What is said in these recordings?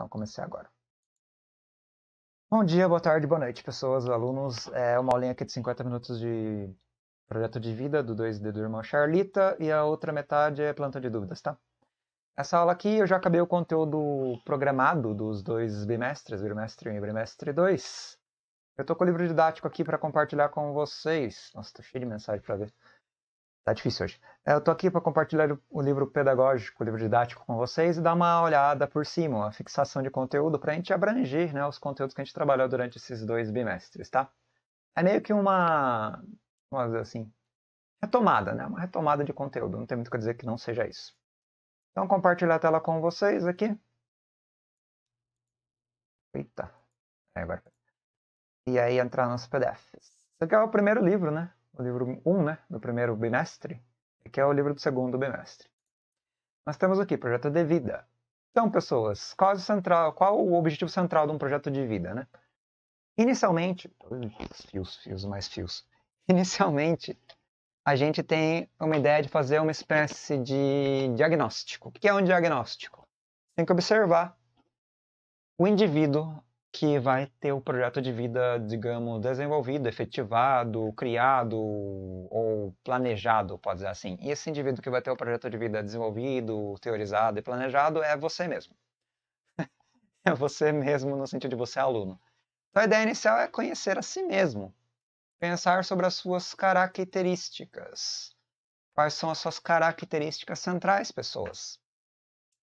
Então, comecei agora. Bom dia, boa tarde, boa noite, pessoas, alunos. É uma aulinha aqui de 50 minutos de projeto de vida do 2D do irmão Charlita e a outra metade é planta de dúvidas, tá? Essa aula aqui eu já acabei o conteúdo programado dos dois bimestres, bimestre 1 e bimestre 2. Eu tô com o livro didático aqui para compartilhar com vocês. Nossa, tô cheio de mensagem para ver. Tá difícil hoje. É, eu tô aqui para compartilhar o livro pedagógico, o livro didático com vocês e dar uma olhada por cima, a fixação de conteúdo para a gente abranger né, os conteúdos que a gente trabalhou durante esses dois bimestres, tá? É meio que uma, vamos dizer assim, retomada, né? Uma retomada de conteúdo. Não tem muito o que dizer que não seja isso. Então, compartilhar a tela com vocês aqui. Eita. É, agora. E aí entrar nos PDFs. Esse aqui é o primeiro livro, né? o livro 1, um, né, do primeiro bimestre, que é o livro do segundo bimestre. Nós temos aqui projeto de vida. Então, pessoas, qual, é o, central, qual é o objetivo central de um projeto de vida, né? Inicialmente, fios, fios, mais fios. Inicialmente, a gente tem uma ideia de fazer uma espécie de diagnóstico. O que é um diagnóstico? Tem que observar o indivíduo que vai ter o projeto de vida, digamos, desenvolvido, efetivado, criado ou planejado, pode dizer assim. E esse indivíduo que vai ter o projeto de vida desenvolvido, teorizado e planejado é você mesmo. é você mesmo no sentido de você é aluno. Então a ideia inicial é conhecer a si mesmo, pensar sobre as suas características. Quais são as suas características centrais, pessoas?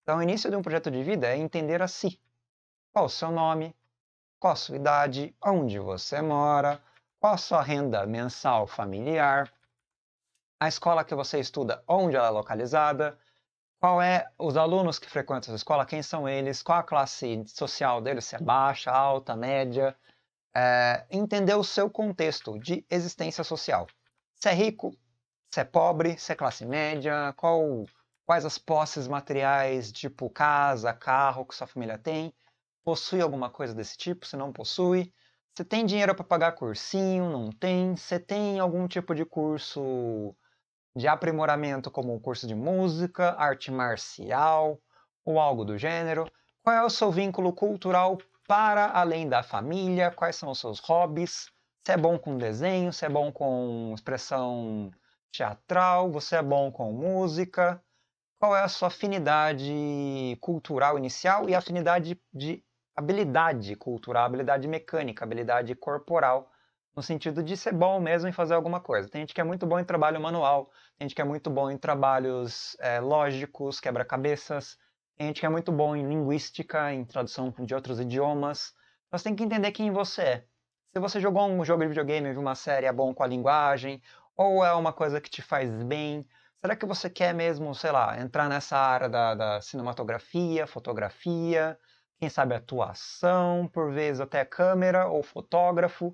Então, o início de um projeto de vida é entender a si. Qual o seu nome? qual a sua idade, onde você mora, qual a sua renda mensal familiar, a escola que você estuda, onde ela é localizada, qual é os alunos que frequentam a escola, quem são eles, qual a classe social deles, se é baixa, alta, média. É, entender o seu contexto de existência social. Se é rico, se é pobre, se é classe média, qual, quais as posses materiais, tipo casa, carro que sua família tem possui alguma coisa desse tipo, se não possui, você tem dinheiro para pagar cursinho, não tem, você tem algum tipo de curso de aprimoramento como um curso de música, arte marcial ou algo do gênero, qual é o seu vínculo cultural para além da família, quais são os seus hobbies, você é bom com desenho, você é bom com expressão teatral, você é bom com música, qual é a sua afinidade cultural inicial e afinidade de habilidade cultural, habilidade mecânica, habilidade corporal, no sentido de ser bom mesmo em fazer alguma coisa. Tem gente que é muito bom em trabalho manual, tem gente que é muito bom em trabalhos é, lógicos, quebra-cabeças, tem gente que é muito bom em linguística, em tradução de outros idiomas. Você tem que entender quem você é. Se você jogou um jogo de videogame, viu uma série, é bom com a linguagem, ou é uma coisa que te faz bem, será que você quer mesmo, sei lá, entrar nessa área da, da cinematografia, fotografia, quem sabe atuação, por vezes até câmera ou fotógrafo,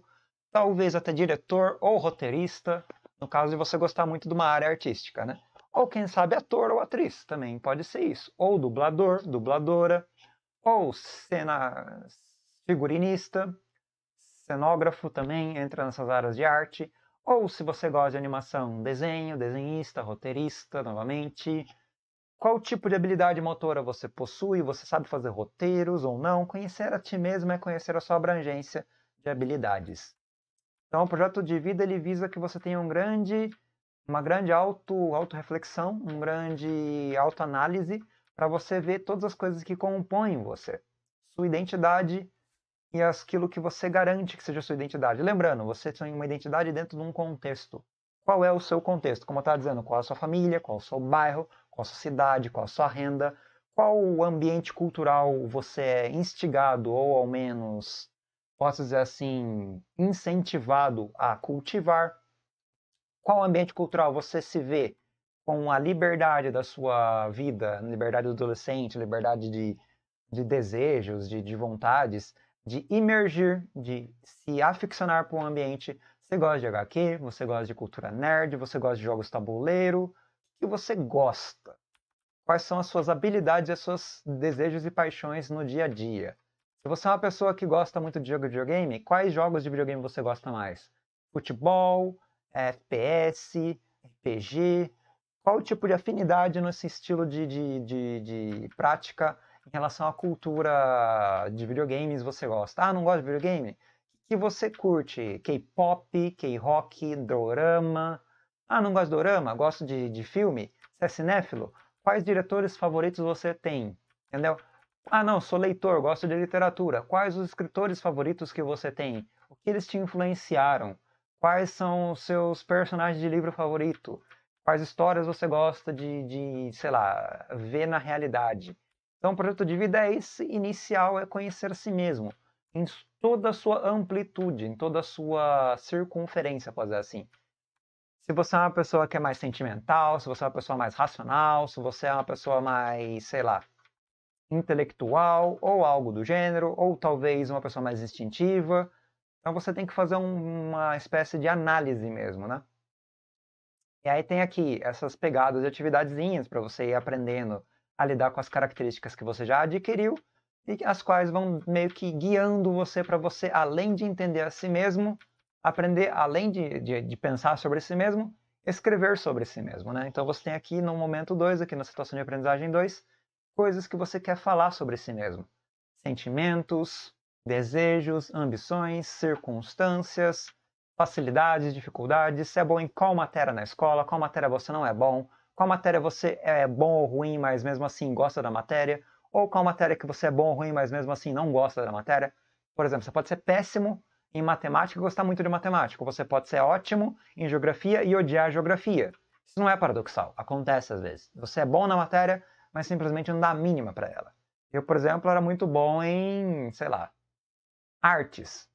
talvez até diretor ou roteirista, no caso de você gostar muito de uma área artística, né? Ou quem sabe ator ou atriz também, pode ser isso. Ou dublador, dubladora, ou cena figurinista, cenógrafo também entra nessas áreas de arte. Ou se você gosta de animação, desenho, desenhista, roteirista, novamente, qual tipo de habilidade motora você possui? Você sabe fazer roteiros ou não? Conhecer a ti mesmo é conhecer a sua abrangência de habilidades. Então, o projeto de vida ele visa que você tenha um grande, uma grande auto, reflexão um grande autoanálise para você ver todas as coisas que compõem você, sua identidade e aquilo que você garante que seja sua identidade. Lembrando, você tem uma identidade dentro de um contexto. Qual é o seu contexto? Como eu estava dizendo, qual é a sua família, qual é o seu bairro, qual a sua cidade, qual a sua renda, qual o ambiente cultural você é instigado ou ao menos posso dizer assim incentivado a cultivar, qual ambiente cultural você se vê com a liberdade da sua vida, liberdade do adolescente, liberdade de, de desejos, de, de vontades, de emergir, de se aficionar por um ambiente. Você gosta de HQ, você gosta de cultura nerd, você gosta de jogos tabuleiro, que você gosta? Quais são as suas habilidades, os seus desejos e paixões no dia a dia? Se você é uma pessoa que gosta muito de jogo de videogame, quais jogos de videogame você gosta mais? Futebol, FPS, RPG? Qual o tipo de afinidade nesse estilo de, de, de, de prática em relação à cultura de videogames você gosta? Ah, não gosta de videogame? que você curte? K-pop, K-rock, dorama, ah, não gosto de dorama? Gosto de, de filme? Você é cinéfilo? Quais diretores favoritos você tem? Entendeu? Ah, não, sou leitor, gosto de literatura. Quais os escritores favoritos que você tem? O que eles te influenciaram? Quais são os seus personagens de livro favorito? Quais histórias você gosta de, de sei lá, ver na realidade? Então, o projeto de vida é esse inicial, é conhecer a si mesmo, em toda a sua amplitude, em toda a sua circunferência, pode dizer assim se você é uma pessoa que é mais sentimental, se você é uma pessoa mais racional, se você é uma pessoa mais, sei lá, intelectual ou algo do gênero, ou talvez uma pessoa mais instintiva. Então você tem que fazer uma espécie de análise mesmo, né? E aí tem aqui essas pegadas e atividadezinhas para você ir aprendendo a lidar com as características que você já adquiriu e as quais vão meio que guiando você para você, além de entender a si mesmo, aprender, além de, de, de pensar sobre si mesmo, escrever sobre si mesmo. Né? Então você tem aqui no momento 2, aqui na situação de aprendizagem 2, coisas que você quer falar sobre si mesmo. Sentimentos, desejos, ambições, circunstâncias, facilidades, dificuldades, se é bom em qual matéria na escola, qual matéria você não é bom, qual matéria você é bom ou ruim, mas mesmo assim gosta da matéria, ou qual matéria que você é bom ou ruim, mas mesmo assim não gosta da matéria. Por exemplo, você pode ser péssimo em matemática e gostar muito de matemática. Você pode ser ótimo em geografia e odiar geografia. Isso não é paradoxal, acontece às vezes. Você é bom na matéria, mas simplesmente não dá a mínima para ela. Eu, por exemplo, era muito bom em, sei lá, artes.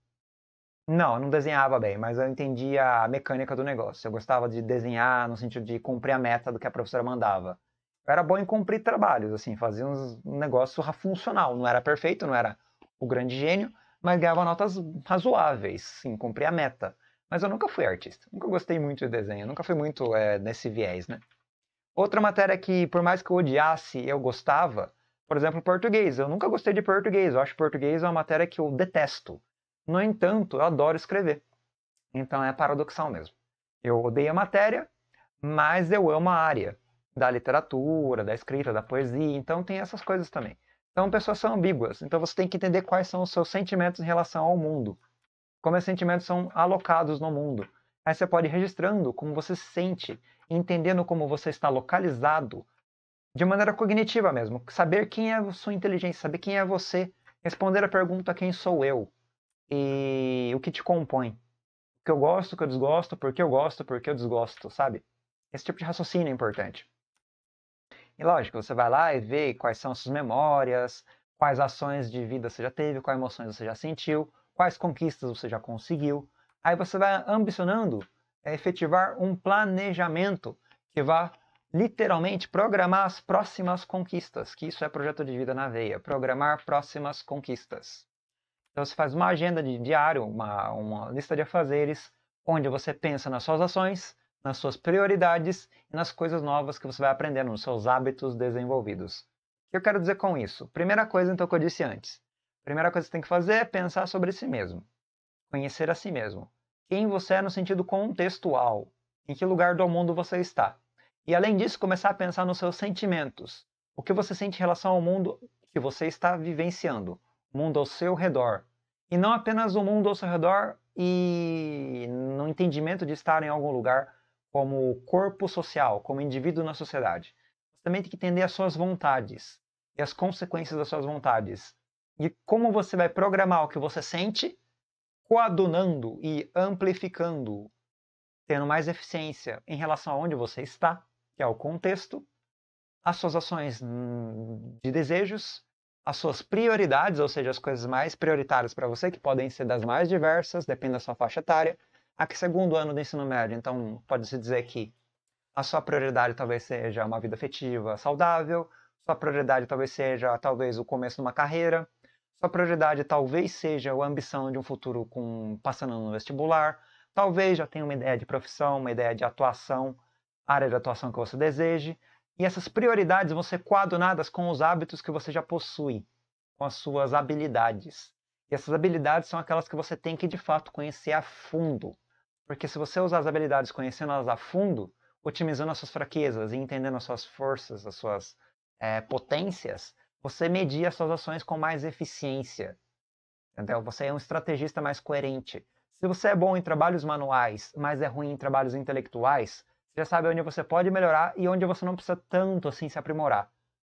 Não, eu não desenhava bem, mas eu entendia a mecânica do negócio. Eu gostava de desenhar no sentido de cumprir a meta do que a professora mandava. Eu era bom em cumprir trabalhos, assim, fazia uns, um negócio funcional. Não era perfeito, não era o grande gênio, mas ganhava notas razoáveis, sim, cumpria a meta. Mas eu nunca fui artista, nunca gostei muito de desenho, nunca fui muito é, nesse viés, né? Outra matéria que, por mais que eu odiasse, eu gostava, por exemplo, português. Eu nunca gostei de português, eu acho que português é uma matéria que eu detesto. No entanto, eu adoro escrever. Então é paradoxal mesmo. Eu odeio a matéria, mas eu amo a área da literatura, da escrita, da poesia, então tem essas coisas também. Então, pessoas são ambíguas. Então, você tem que entender quais são os seus sentimentos em relação ao mundo. Como esses sentimentos são alocados no mundo. Aí você pode ir registrando como você se sente, entendendo como você está localizado, de maneira cognitiva mesmo. Saber quem é a sua inteligência, saber quem é você, responder a pergunta quem sou eu e o que te compõe. O que eu gosto, o que eu desgosto, por que eu gosto, por que eu desgosto, sabe? Esse tipo de raciocínio é importante. E lógico, você vai lá e vê quais são suas memórias, quais ações de vida você já teve, quais emoções você já sentiu, quais conquistas você já conseguiu. Aí você vai ambicionando eh, efetivar um planejamento que vá literalmente programar as próximas conquistas, que isso é projeto de vida na veia, programar próximas conquistas. Então você faz uma agenda de diário, uma, uma lista de afazeres, onde você pensa nas suas ações, nas suas prioridades e nas coisas novas que você vai aprendendo, nos seus hábitos desenvolvidos. O que eu quero dizer com isso? Primeira coisa, então, que eu disse antes. Primeira coisa que você tem que fazer é pensar sobre si mesmo. Conhecer a si mesmo. Quem você é no sentido contextual. Em que lugar do mundo você está. E além disso, começar a pensar nos seus sentimentos. O que você sente em relação ao mundo que você está vivenciando. O mundo ao seu redor. E não apenas o mundo ao seu redor e no entendimento de estar em algum lugar como corpo social, como indivíduo na sociedade. Você também tem que entender as suas vontades e as consequências das suas vontades. E como você vai programar o que você sente, coadunando e amplificando, tendo mais eficiência em relação a onde você está, que é o contexto, as suas ações hum, de desejos, as suas prioridades, ou seja, as coisas mais prioritárias para você, que podem ser das mais diversas, depende da sua faixa etária, a ah, que segundo ano do ensino médio. Então, pode-se dizer que a sua prioridade talvez seja uma vida afetiva saudável, sua prioridade talvez seja talvez o começo de uma carreira, sua prioridade talvez seja a ambição de um futuro com passando no vestibular, talvez já tenha uma ideia de profissão, uma ideia de atuação, área de atuação que você deseje, e essas prioridades vão ser coadunadas com os hábitos que você já possui, com as suas habilidades. E essas habilidades são aquelas que você tem que de fato conhecer a fundo. Porque se você usar as habilidades conhecendo-as a fundo, otimizando as suas fraquezas e entendendo as suas forças, as suas é, potências, você medir as suas ações com mais eficiência. Entendeu? Você é um estrategista mais coerente. Se você é bom em trabalhos manuais, mas é ruim em trabalhos intelectuais, você já sabe onde você pode melhorar e onde você não precisa tanto assim se aprimorar.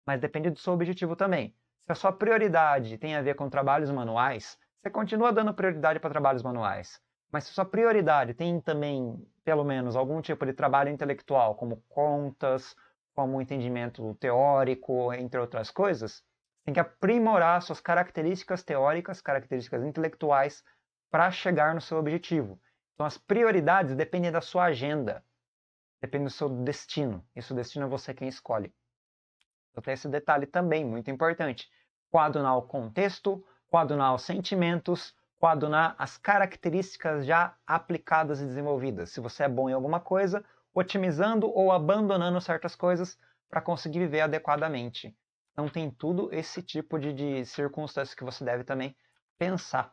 Mas depende do seu objetivo também. Se a sua prioridade tem a ver com trabalhos manuais, você continua dando prioridade para trabalhos manuais. Mas se sua prioridade tem também, pelo menos, algum tipo de trabalho intelectual, como contas, como entendimento teórico, entre outras coisas, tem que aprimorar suas características teóricas, características intelectuais, para chegar no seu objetivo. Então, as prioridades dependem da sua agenda, depende do seu destino. isso destino é você quem escolhe. Então, tem esse detalhe também muito importante. Coadunar o contexto, coadunar os sentimentos, coadunar as características já aplicadas e desenvolvidas. Se você é bom em alguma coisa, otimizando ou abandonando certas coisas para conseguir viver adequadamente. Então tem tudo esse tipo de, de circunstância que você deve também pensar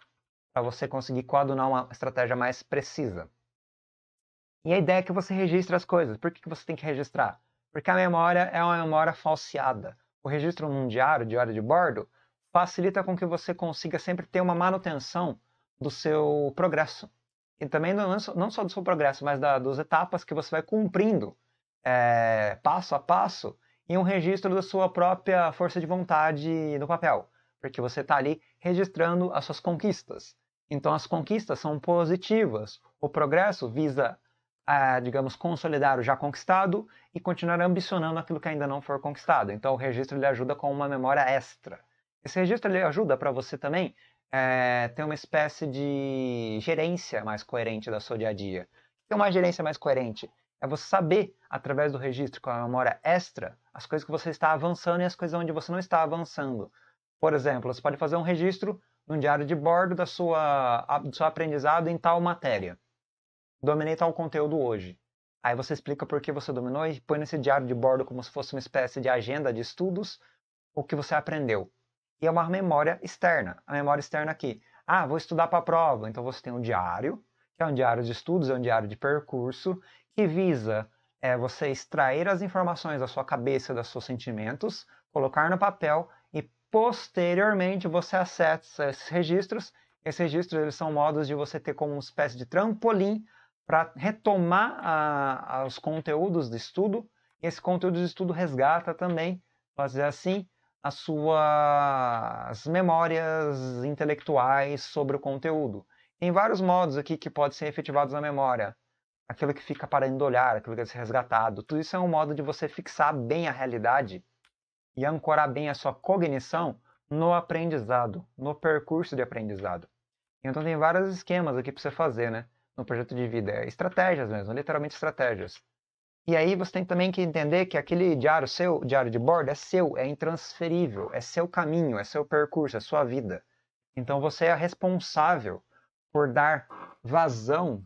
para você conseguir coadunar uma estratégia mais precisa. E a ideia é que você registre as coisas. Por que, que você tem que registrar? Porque a memória é uma memória falseada. O registro num diário, diário de bordo, facilita com que você consiga sempre ter uma manutenção do seu progresso. E também não só do seu progresso, mas da, das etapas que você vai cumprindo é, passo a passo em um registro da sua própria força de vontade no papel. Porque você está ali registrando as suas conquistas. Então as conquistas são positivas. O progresso visa, é, digamos, consolidar o já conquistado e continuar ambicionando aquilo que ainda não for conquistado. Então o registro lhe ajuda com uma memória extra. Esse registro ele ajuda para você também é, ter uma espécie de gerência mais coerente da sua dia a dia. O que é uma gerência mais coerente? É você saber, através do registro com a memória extra, as coisas que você está avançando e as coisas onde você não está avançando. Por exemplo, você pode fazer um registro num diário de bordo da sua, do seu aprendizado em tal matéria. Dominei tal conteúdo hoje. Aí você explica por que você dominou e põe nesse diário de bordo como se fosse uma espécie de agenda de estudos o que você aprendeu e é uma memória externa. A memória externa aqui. Ah, vou estudar para a prova. Então você tem um diário, que é um diário de estudos, é um diário de percurso, que visa é, você extrair as informações da sua cabeça, dos seus sentimentos, colocar no papel e posteriormente você acessa esses registros. Esses registros eles são modos de você ter como uma espécie de trampolim para retomar a, a, os conteúdos de estudo. Esse conteúdo de estudo resgata também, fazer assim, as suas memórias intelectuais sobre o conteúdo. Tem vários modos aqui que podem ser efetivados na memória. Aquilo que fica parando de olhar, aquilo que é resgatado. Tudo isso é um modo de você fixar bem a realidade e ancorar bem a sua cognição no aprendizado, no percurso de aprendizado. Então tem vários esquemas aqui para você fazer, né? No projeto de vida. É estratégias mesmo, literalmente estratégias. E aí você tem também que entender que aquele diário seu, diário de bordo, é seu, é intransferível, é seu caminho, é seu percurso, é sua vida. Então você é responsável por dar vazão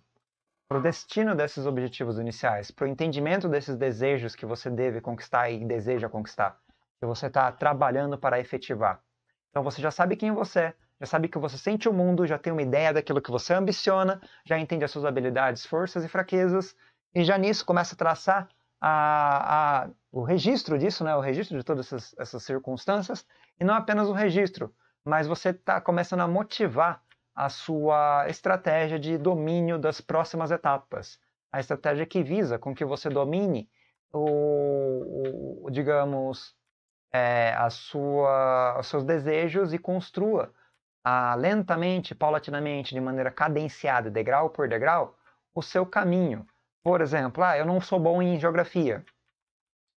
para o destino desses objetivos iniciais, para o entendimento desses desejos que você deve conquistar e deseja conquistar, que você está trabalhando para efetivar. Então você já sabe quem você é, já sabe que você sente o mundo, já tem uma ideia daquilo que você ambiciona, já entende as suas habilidades, forças e fraquezas, e já nisso começa a traçar a, a, o registro disso, né? o registro de todas essas, essas circunstâncias, e não apenas o registro, mas você está começando a motivar a sua estratégia de domínio das próximas etapas. A estratégia que visa com que você domine o, o digamos, é, a sua, os seus desejos e construa a, ah, lentamente, paulatinamente, de maneira cadenciada, degrau por degrau, o seu caminho por exemplo, ah, eu não sou bom em geografia,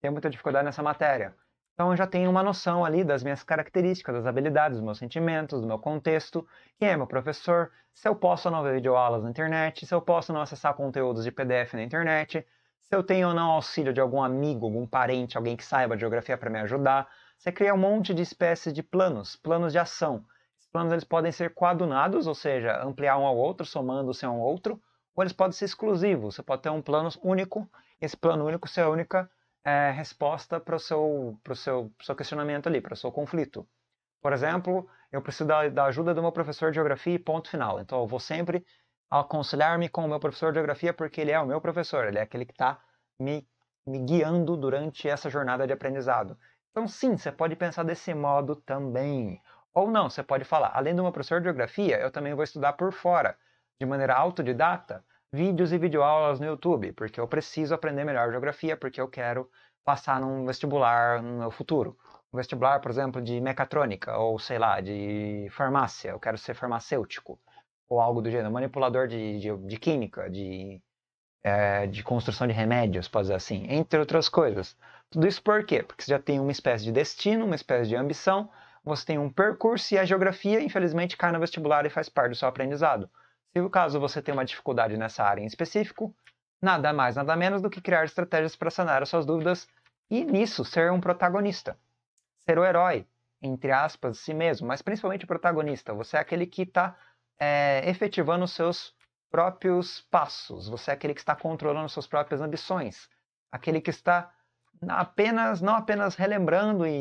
tenho muita dificuldade nessa matéria. Então eu já tenho uma noção ali das minhas características, das habilidades, dos meus sentimentos, do meu contexto, quem é meu professor, se eu posso ou não ver videoaulas na internet, se eu posso ou não acessar conteúdos de PDF na internet, se eu tenho ou não auxílio de algum amigo, algum parente, alguém que saiba geografia para me ajudar. Você cria um monte de espécies de planos, planos de ação. Esses planos eles podem ser coadunados, ou seja, ampliar um ao outro, somando-se um ao outro, ou então, eles podem ser exclusivos. Você pode ter um plano único, esse plano único ser a única é, resposta para o seu, seu, seu questionamento ali, para o seu conflito. Por exemplo, eu preciso da, da, ajuda do meu professor de geografia e ponto final. Então, eu vou sempre aconselhar-me com o meu professor de geografia porque ele é o meu professor, ele é aquele que está me, me guiando durante essa jornada de aprendizado. Então, sim, você pode pensar desse modo também. Ou não, você pode falar, além do meu professor de geografia, eu também vou estudar por fora, de maneira autodidata, vídeos e videoaulas no YouTube, porque eu preciso aprender melhor geografia, porque eu quero passar num vestibular no meu futuro. Um vestibular, por exemplo, de mecatrônica, ou sei lá, de farmácia, eu quero ser farmacêutico, ou algo do gênero, manipulador de, de, de química, de, é, de construção de remédios, pode dizer assim, entre outras coisas. Tudo isso por quê? Porque você já tem uma espécie de destino, uma espécie de ambição, você tem um percurso e a geografia, infelizmente, cai no vestibular e faz parte do seu aprendizado. Se o caso você tem uma dificuldade nessa área em específico, nada mais, nada menos do que criar estratégias para sanar as suas dúvidas e nisso ser um protagonista. Ser o herói, entre aspas, si mesmo, mas principalmente o protagonista. Você é aquele que está é, efetivando os seus próprios passos, você é aquele que está controlando suas próprias ambições, aquele que está apenas, não apenas relembrando e,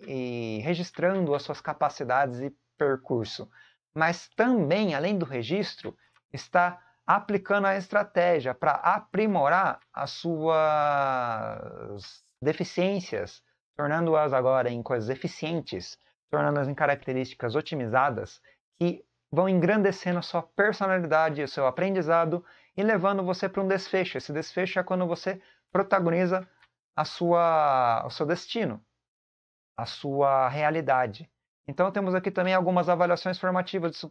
e, e registrando as suas capacidades e percurso, mas também, além do registro, está aplicando a estratégia para aprimorar as suas deficiências, tornando-as agora em coisas eficientes, tornando-as em características otimizadas que vão engrandecendo a sua personalidade, o seu aprendizado e levando você para um desfecho. Esse desfecho é quando você protagoniza a sua, o seu destino, a sua realidade. Então, temos aqui também algumas avaliações formativas de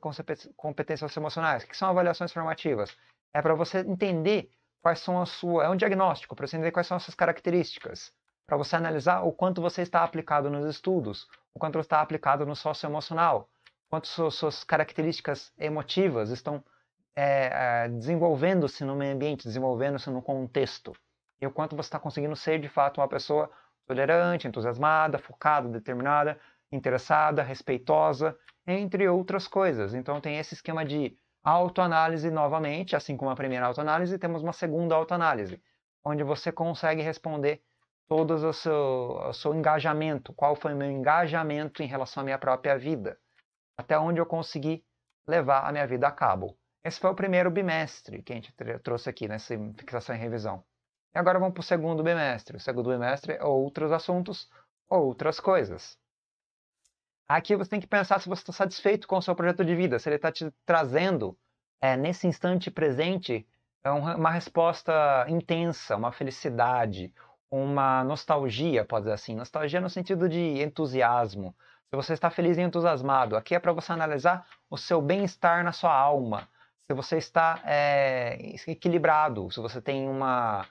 competências emocionais. O que são avaliações formativas? É para você entender quais são as suas. É um diagnóstico, para você entender quais são as suas características. Para você analisar o quanto você está aplicado nos estudos, o quanto está aplicado no socioemocional, quanto suas, suas características emotivas estão é, é, desenvolvendo-se no meio ambiente, desenvolvendo-se no contexto. E o quanto você está conseguindo ser, de fato, uma pessoa tolerante, entusiasmada, focada, determinada, interessada, respeitosa, entre outras coisas. Então tem esse esquema de autoanálise novamente, assim como a primeira autoanálise, temos uma segunda autoanálise, onde você consegue responder todo o seu, o seu engajamento, qual foi o meu engajamento em relação à minha própria vida, até onde eu consegui levar a minha vida a cabo. Esse foi o primeiro bimestre que a gente trouxe aqui nessa fixação e revisão. E agora vamos para o segundo bimestre. O segundo bimestre é outros assuntos, outras coisas. Aqui você tem que pensar se você está satisfeito com o seu projeto de vida, se ele está te trazendo, é, nesse instante presente, é uma resposta intensa, uma felicidade, uma nostalgia, pode dizer assim. Nostalgia no sentido de entusiasmo. Se você está feliz e entusiasmado, aqui é para você analisar o seu bem-estar na sua alma. Se você está é, equilibrado, se você tem uma,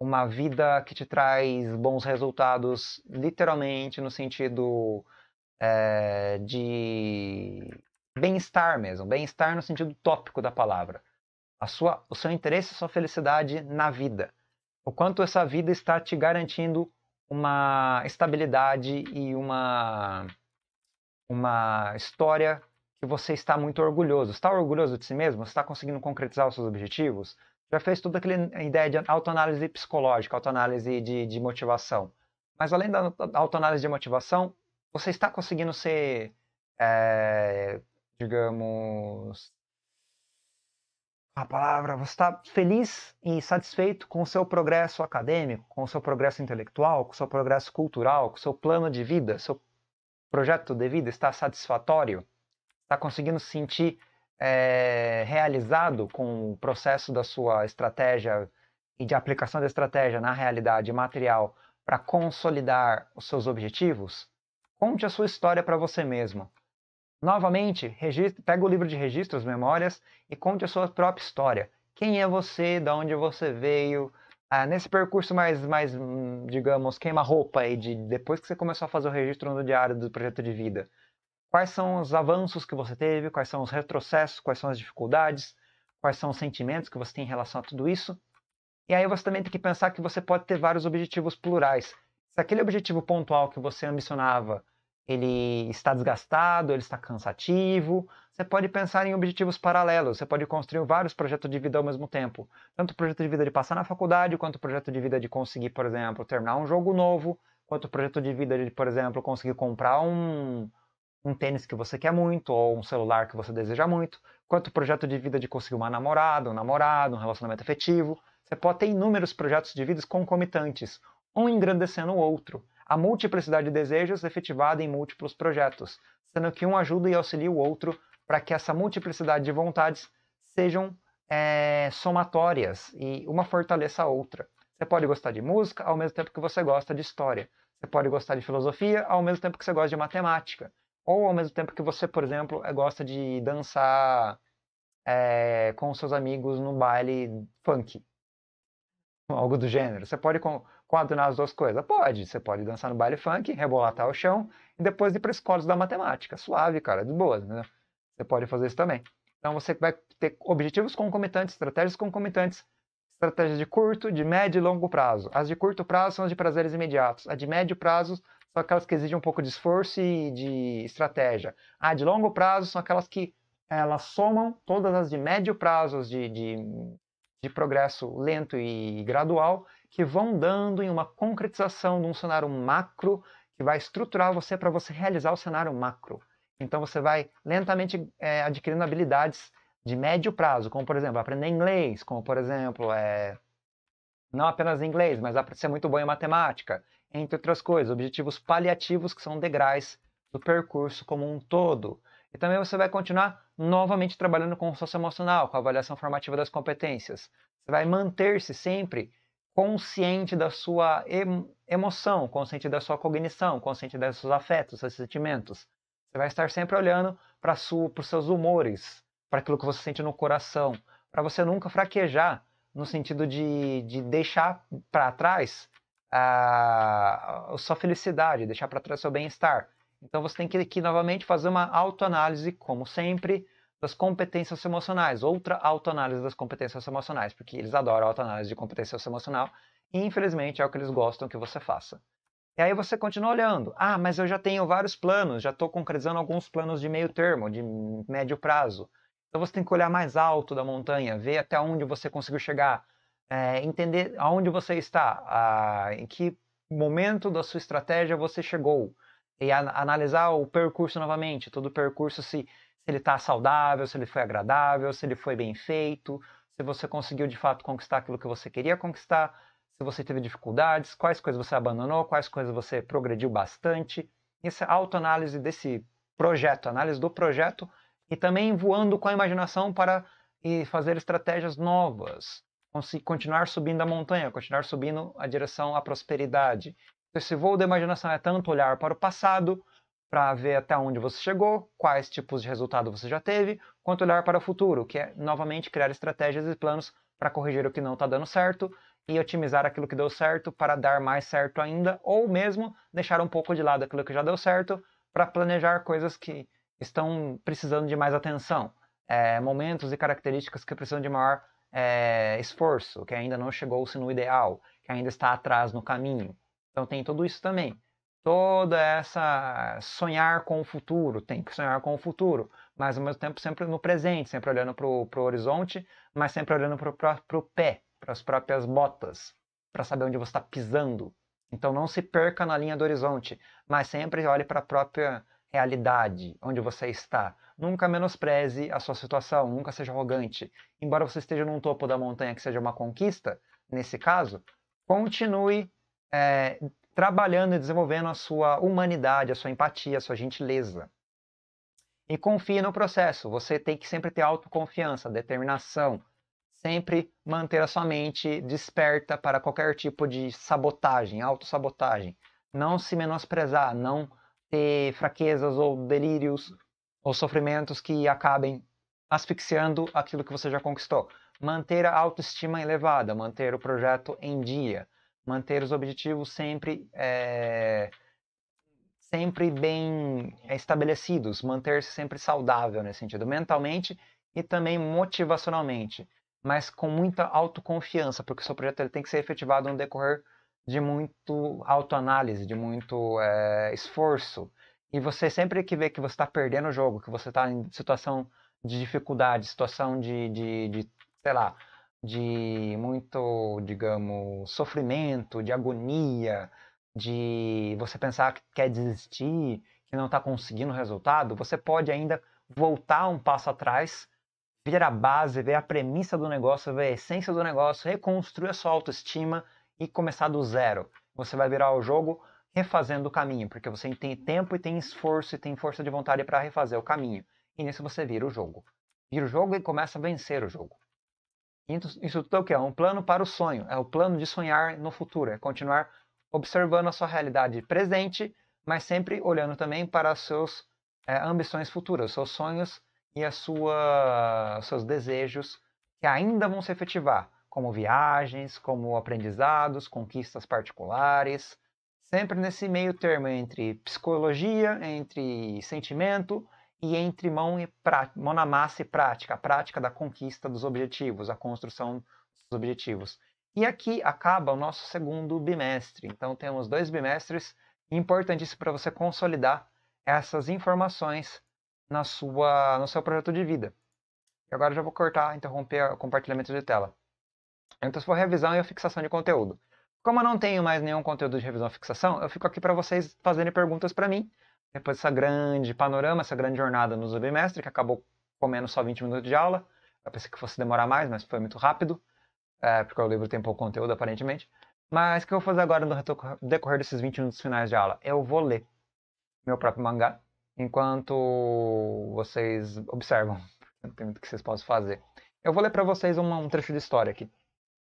uma vida que te traz bons resultados, literalmente, no sentido é, de bem-estar mesmo, bem-estar no sentido tópico da palavra. A sua, o seu interesse, a sua felicidade na vida. O quanto essa vida está te garantindo uma estabilidade e uma uma história que você está muito orgulhoso. Está orgulhoso de si mesmo? Está conseguindo concretizar os seus objetivos? Já fez toda aquela eh, ideia de autoanálise psicológica, autoanálise de, de motivação. Mas além da autoanálise de motivação, você está conseguindo ser, é, digamos, a palavra, você está feliz e satisfeito com o seu progresso acadêmico, com o seu progresso intelectual, com o seu progresso cultural, com o seu plano de vida, seu projeto de vida está satisfatório? Está conseguindo se sentir é, realizado com o processo da sua estratégia e de aplicação da estratégia na realidade material para consolidar os seus objetivos? Conte a sua história para você mesmo. Novamente, registre, pega o livro de registros, memórias e conte a sua própria história. Quem é você? De onde você veio? Ah, nesse percurso mais, mais hum, digamos, queima-roupa aí, de, depois que você começou a fazer o registro no diário do projeto de vida, quais são os avanços que você teve? Quais são os retrocessos? Quais são as dificuldades? Quais são os sentimentos que você tem em relação a tudo isso? E aí você também tem que pensar que você pode ter vários objetivos plurais. Se aquele objetivo pontual que você ambicionava ele está desgastado, ele está cansativo. Você pode pensar em objetivos paralelos, você pode construir vários projetos de vida ao mesmo tempo. Tanto o projeto de vida de passar na faculdade, quanto o projeto de vida de conseguir, por exemplo, terminar um jogo novo, quanto o projeto de vida de, por exemplo, conseguir comprar um, um tênis que você quer muito, ou um celular que você deseja muito, quanto o projeto de vida de conseguir uma namorada, um namorado, um relacionamento afetivo. Você pode ter inúmeros projetos de vida concomitantes, um engrandecendo o outro a multiplicidade de desejos efetivada em múltiplos projetos, sendo que um ajuda e auxilia o outro para que essa multiplicidade de vontades sejam é, somatórias e uma fortaleça a outra. Você pode gostar de música ao mesmo tempo que você gosta de história. Você pode gostar de filosofia ao mesmo tempo que você gosta de matemática. Ou ao mesmo tempo que você, por exemplo, é, gosta de dançar é, com seus amigos no baile funk. Algo do gênero. Você pode coadunar as duas coisas? Pode. Você pode dançar no baile funk, até o chão e depois ir para escolas da matemática. Suave, cara, de boas, né? Você pode fazer isso também. Então você vai ter objetivos concomitantes, estratégias concomitantes, estratégias de curto, de médio e longo prazo. As de curto prazo são as de prazeres imediatos. As de médio prazo são aquelas que exigem um pouco de esforço e de estratégia. A de longo prazo são aquelas que elas somam todas as de médio prazo, de, de, de progresso lento e gradual, que vão dando em uma concretização de um cenário macro que vai estruturar você para você realizar o cenário macro. Então você vai lentamente é, adquirindo habilidades de médio prazo, como por exemplo aprender inglês, como por exemplo é, não apenas inglês, mas ser muito bom em matemática, entre outras coisas, objetivos paliativos que são degraus do percurso como um todo. E também você vai continuar novamente trabalhando com o socioemocional, com a avaliação formativa das competências. Você vai manter-se sempre consciente da sua emoção, consciente da sua cognição, consciente dos seus afetos, seus sentimentos. Você vai estar sempre olhando para os seus humores, para aquilo que você sente no coração, para você nunca fraquejar no sentido de, de deixar para trás a, a, sua felicidade, deixar para trás seu bem-estar. Então você tem que, que novamente fazer uma autoanálise, como sempre, das competências emocionais, outra autoanálise das competências emocionais, porque eles adoram autoanálise de competência emocional e infelizmente é o que eles gostam que você faça. E aí você continua olhando. Ah, mas eu já tenho vários planos, já estou concretizando alguns planos de meio termo, de médio prazo. Então você tem que olhar mais alto da montanha, ver até onde você conseguiu chegar, é, entender aonde você está, a, em que momento da sua estratégia você chegou, e a, analisar o percurso novamente, todo o percurso se se ele está saudável, se ele foi agradável, se ele foi bem feito, se você conseguiu de fato conquistar aquilo que você queria conquistar, se você teve dificuldades, quais coisas você abandonou, quais coisas você progrediu bastante. Essa é autoanálise desse projeto, análise do projeto e também voando com a imaginação para fazer estratégias novas, continuar subindo a montanha, continuar subindo a direção à prosperidade. Então, esse voo da imaginação é tanto olhar para o passado para ver até onde você chegou, quais tipos de resultado você já teve, quanto olhar para o futuro, que é novamente criar estratégias e planos para corrigir o que não está dando certo e otimizar aquilo que deu certo para dar mais certo ainda, ou mesmo deixar um pouco de lado aquilo que já deu certo para planejar coisas que estão precisando de mais atenção, é, momentos e características que precisam de maior é, esforço, que ainda não chegou-se no ideal, que ainda está atrás no caminho. Então tem tudo isso também toda essa sonhar com o futuro, tem que sonhar com o futuro, mas ao mesmo tempo sempre no presente, sempre olhando para o horizonte, mas sempre olhando para o pé, para as próprias botas, para saber onde você está pisando. Então não se perca na linha do horizonte, mas sempre olhe para a própria realidade, onde você está. Nunca menospreze a sua situação, nunca seja arrogante. Embora você esteja num topo da montanha que seja uma conquista, nesse caso, continue é, trabalhando e desenvolvendo a sua humanidade, a sua empatia, a sua gentileza. E confie no processo. Você tem que sempre ter autoconfiança, determinação, sempre manter a sua mente desperta para qualquer tipo de sabotagem, autossabotagem. Não se menosprezar, não ter fraquezas ou delírios ou sofrimentos que acabem asfixiando aquilo que você já conquistou. Manter a autoestima elevada, manter o projeto em dia manter os objetivos sempre é, sempre bem eh, estabelecidos, manter-se sempre saudável nesse sentido, mentalmente e também motivacionalmente, mas com muita autoconfiança, porque o seu projeto ele tem que ser efetivado no decorrer de muito autoanálise, de muito é, esforço. E você sempre que vê que você está perdendo o jogo, que você está em situação de dificuldade, situação de, de, de sei lá, de muito, digamos, sofrimento, de agonia, de você pensar que quer desistir, que não está conseguindo resultado, você pode ainda voltar um passo atrás, ver a base, ver a premissa do negócio, ver a essência do negócio, reconstruir a sua autoestima e começar do zero. Você vai virar o jogo refazendo o caminho, porque você tem tempo e tem esforço e tem força de vontade para refazer o caminho. E nisso você vira o jogo. Vira o jogo e começa a vencer o jogo. Então, isso é o que? É um plano para o sonho, é o plano de sonhar no futuro, é continuar observando a sua realidade presente, mas sempre olhando também para as suas é, eh, ambições futuras, seus sonhos e as sua, seus desejos que ainda vão se efetivar, como viagens, como aprendizados, conquistas particulares, sempre nesse meio termo entre psicologia, entre sentimento e entre mão, e prática, mão na massa e prática, a prática da conquista dos objetivos, a construção dos objetivos. E aqui acaba o nosso segundo bimestre. Então temos dois bimestres importantíssimos para você consolidar essas informações na sua, no seu projeto de vida. E agora já vou cortar, interromper o compartilhamento de tela. Então se for revisão e a fixação de conteúdo. Como eu não tenho mais nenhum conteúdo de revisão e fixação, eu fico aqui para vocês fazerem perguntas para mim depois dessa grande panorama, essa grande jornada no Zubimestre, que acabou comendo só 20 minutos de aula. Eu pensei que fosse demorar mais, mas foi muito rápido, é, porque o livro tem pouco conteúdo, aparentemente. Mas o que eu vou fazer agora no decorrer desses 20 minutos finais de aula? Eu vou ler meu próprio mangá, enquanto vocês observam. Não tem muito que vocês possam fazer. Eu vou ler para vocês uma, um trecho de história aqui,